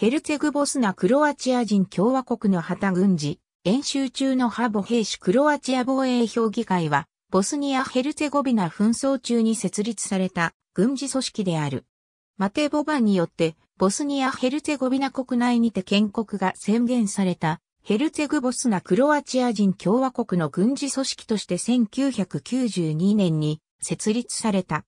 ヘルツェグボスナクロアチア人共和国の旗軍事、演習中のハボ兵士クロアチア防衛評議会は、ボスニア・ヘルツェゴビナ紛争中に設立された軍事組織である。マテボバによって、ボスニア・ヘルツェゴビナ国内にて建国が宣言された、ヘルツェグボスナクロアチア人共和国の軍事組織として1992年に設立された。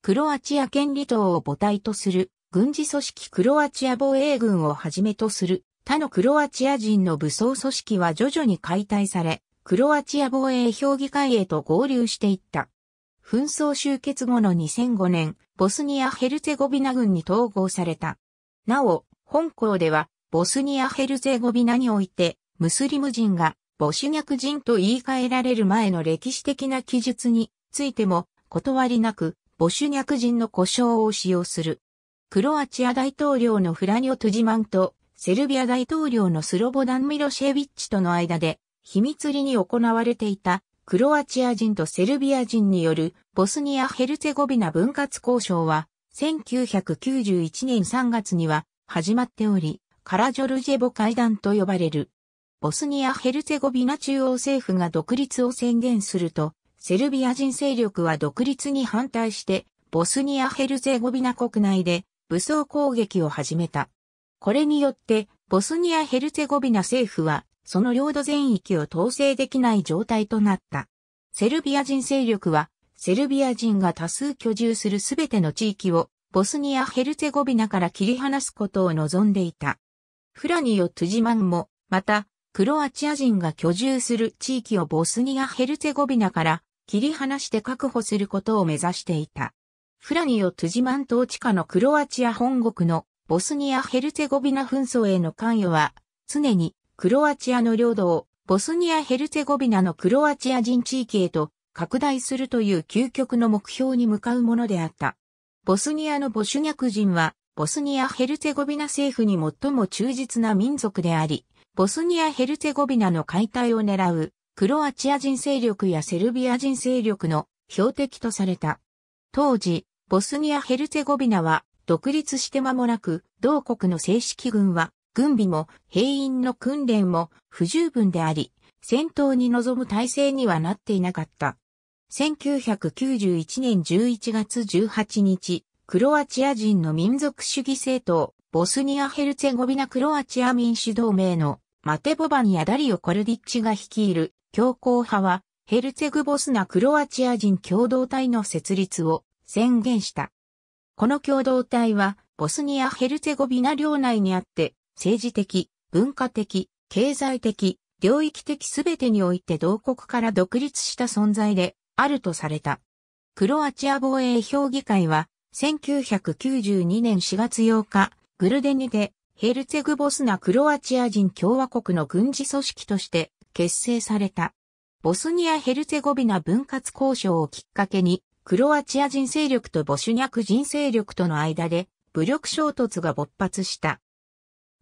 クロアチア権利党を母体とする軍事組織クロアチア防衛軍をはじめとする他のクロアチア人の武装組織は徐々に解体され、クロアチア防衛評議会へと合流していった。紛争終結後の2005年、ボスニア・ヘルツェゴビナ軍に統合された。なお、本校では、ボスニア・ヘルツェゴビナにおいて、ムスリム人が、ボシュニャク人と言い換えられる前の歴史的な記述についても、断りなく、ボシュニャク人の故障を使用する。クロアチア大統領のフラニオ・トゥジマンと、セルビア大統領のスロボダン・ミロシェビッチとの間で、秘密裏に行われていた、クロアチア人とセルビア人によるボスニア・ヘルツェゴビナ分割交渉は、1991年3月には始まっており、カラジョルジェボ会談と呼ばれる。ボスニア・ヘルツェゴビナ中央政府が独立を宣言すると、セルビア人勢力は独立に反対して、ボスニア・ヘルツェゴビナ国内で武装攻撃を始めた。これによって、ボスニア・ヘルツェゴビナ政府は、その領土全域を統制できない状態となった。セルビア人勢力は、セルビア人が多数居住するすべての地域を、ボスニア・ヘルツェゴビナから切り離すことを望んでいた。フラニオ・トゥジマンも、また、クロアチア人が居住する地域をボスニア・ヘルツェゴビナから切り離して確保することを目指していた。フラニオ・トゥジマン統治下のクロアチア本国のボスニア・ヘルツェゴビナ紛争への関与は、常にクロアチアの領土をボスニア・ヘルツェゴビナのクロアチア人地域へと拡大するという究極の目標に向かうものであった。ボスニアのボシュニャク人は、ボスニア・ヘルツェゴビナ政府に最も忠実な民族であり、ボスニア・ヘルツェゴビナの解体を狙う、クロアチア人勢力やセルビア人勢力の標的とされた。当時、ボスニア・ヘルツェゴビナは独立して間もなく、同国の正式軍は、軍備も兵員の訓練も不十分であり、戦闘に臨む体制にはなっていなかった。1991年11月18日、クロアチア人の民族主義政党、ボスニア・ヘルツェゴビナ・クロアチア民主同盟のマテボバニア・ダリオ・コルディッチが率いる強硬派は、ヘルツェグボスナ・クロアチア人共同体の設立を宣言した。この共同体は、ボスニア・ヘルツェゴビナ領内にあって、政治的、文化的、経済的、領域的すべてにおいて同国から独立した存在であるとされた。クロアチア防衛評議会は、1992年4月8日、グルデニでヘルツェグボスナ・クロアチア人共和国の軍事組織として結成された。ボスニア・ヘルツェゴビナ分割交渉をきっかけに、クロアチア人勢力とボシュニャク人勢力との間で武力衝突が勃発した。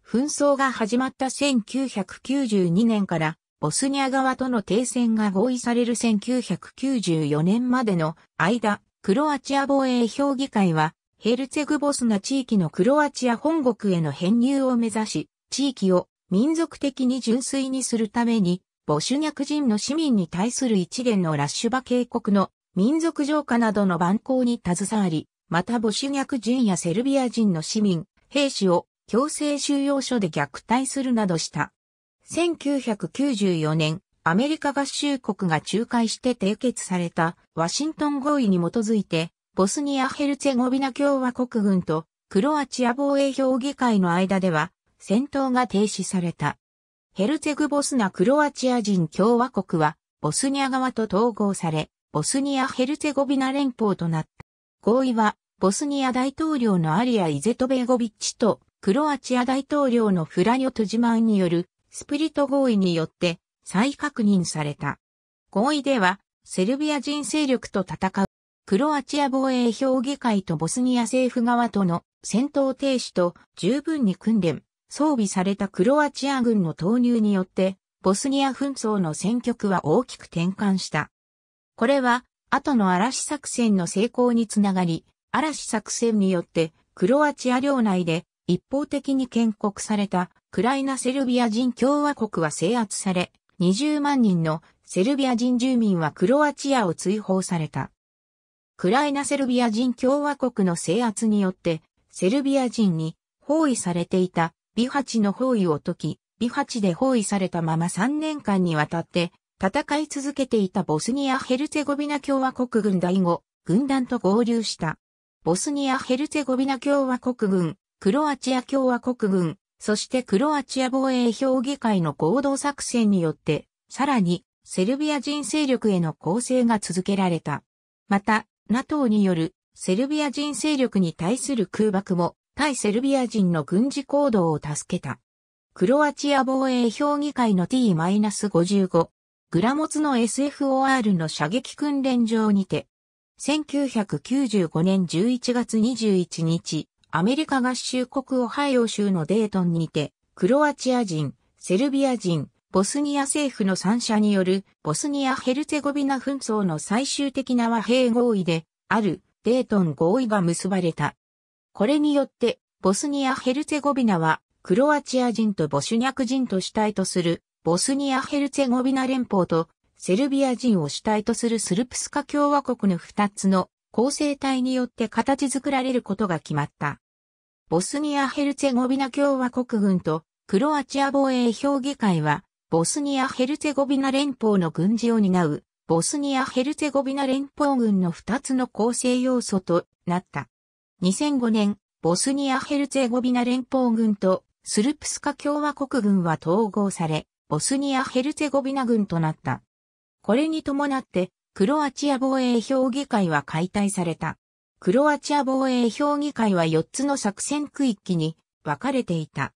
紛争が始まった1992年からボスニア側との停戦が合意される1994年までの間、クロアチア防衛評議会はヘルツェグボスナ地域のクロアチア本国への編入を目指し、地域を民族的に純粋にするために、ボシュニャク人の市民に対する一連のラッシュバ警告の民族浄化などの蛮行に携わり、またボシュニ人やセルビア人の市民、兵士を強制収容所で虐待するなどした。1994年、アメリカ合衆国が仲介して締結されたワシントン合意に基づいて、ボスニア・ヘルツェゴビナ共和国軍とクロアチア防衛評議会の間では戦闘が停止された。ヘルツェグボスナ・クロアチア人共和国はボスニア側と統合され、ボスニア・ヘルツェゴビナ連邦となった。合意は、ボスニア大統領のアリア・イゼトベーゴビッチと、クロアチア大統領のフラニョトジマンによる、スプリット合意によって、再確認された。合意では、セルビア人勢力と戦う、クロアチア防衛評議会とボスニア政府側との戦闘停止と十分に訓練、装備されたクロアチア軍の投入によって、ボスニア紛争の戦局は大きく転換した。これは、後の嵐作戦の成功につながり、嵐作戦によってクロアチア領内で一方的に建国されたクライナセルビア人共和国は制圧され、20万人のセルビア人住民はクロアチアを追放された。クライナセルビア人共和国の制圧によって、セルビア人に包囲されていたビハチの包囲を解き、ビハチで包囲されたまま3年間にわたって戦い続けていたボスニア・ヘルツェゴビナ共和国軍第五軍団と合流した。ボスニア・ヘルツェゴビナ共和国軍、クロアチア共和国軍、そしてクロアチア防衛評議会の合同作戦によって、さらにセルビア人勢力への攻勢が続けられた。また、NATO によるセルビア人勢力に対する空爆も対セルビア人の軍事行動を助けた。クロアチア防衛評議会の T-55 グラモツの SFOR の射撃訓練場にて、1995年11月21日、アメリカ合衆国オハイオ州のデートンにて、クロアチア人、セルビア人、ボスニア政府の三者によるボスニア・ヘルツェゴビナ紛争の最終的な和平合意であるデートン合意が結ばれた。これによってボスニア・ヘルツェゴビナはクロアチア人とボシュニャク人と主体とするボスニア・ヘルツェゴビナ連邦とセルビア人を主体とするスルプスカ共和国の二つの構成体によって形作られることが決まった。ボスニア・ヘルツェゴビナ共和国軍とクロアチア防衛評議会は、ボスニア・ヘルツェゴビナ連邦の軍事を担う、ボスニア・ヘルツェゴビナ連邦軍の二つの構成要素となった。2005年、ボスニア・ヘルツェゴビナ連邦軍とスルプスカ共和国軍は統合され、ボスニア・ヘルツェゴビナ軍となった。これに伴って、クロアチア防衛評議会は解体された。クロアチア防衛評議会は4つの作戦区域に分かれていた。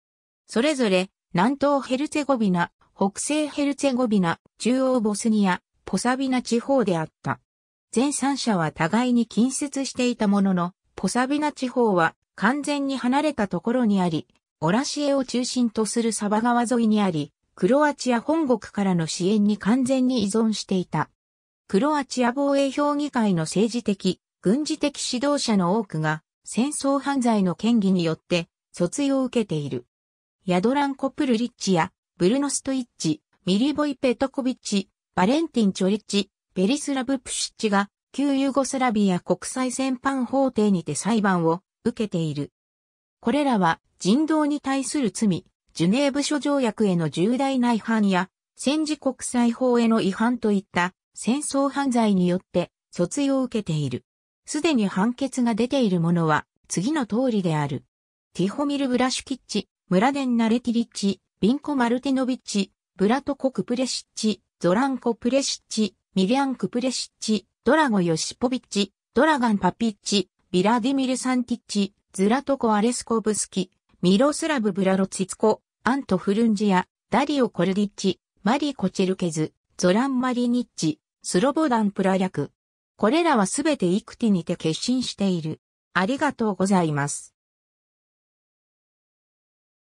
それぞれ、南東ヘルツェゴビナ、北西ヘルツェゴビナ、中央ボスニア、ポサビナ地方であった。全3社は互いに近接していたものの、ポサビナ地方は完全に離れたところにあり、オラシエを中心とするサバ川沿いにあり、クロアチア本国からの支援に完全に依存していた。クロアチア防衛評議会の政治的、軍事的指導者の多くが戦争犯罪の権疑によって訴追を受けている。ヤドランコ・プルリッチやブルノストイッチ、ミリボイ・ペトコビッチ、バレンティン・チョリッチ、ペリスラブ・プシッチが旧ユーゴスラビア国際戦犯法廷にて裁判を受けている。これらは人道に対する罪、ジュネーブ諸条約への重大な違反や、戦時国際法への違反といった戦争犯罪によって訴追を受けている。すでに判決が出ているものは次の通りである。ティホミル・ブラシュキッチ、ムラデン・ナレティリッチ、ビンコ・マルテノビッチ、ブラトコ・クプレシッチ、ゾランコ・プレシッチ、ミリアン・クプレシッチ、ドラゴ・ヨシポビッチ、ドラガン・パピッチ、ビラディミル・サンティッチ、ズラトコ・アレスコブスキ、ミロスラブ・ブラロツィツコ、アント・フルンジア、ダリオ・コルディッチ、マリコ・チェルケズ、ゾラン・マリニッチ、スロボダン・プラク。これらはすべてイクティにて決心している。ありがとうございます。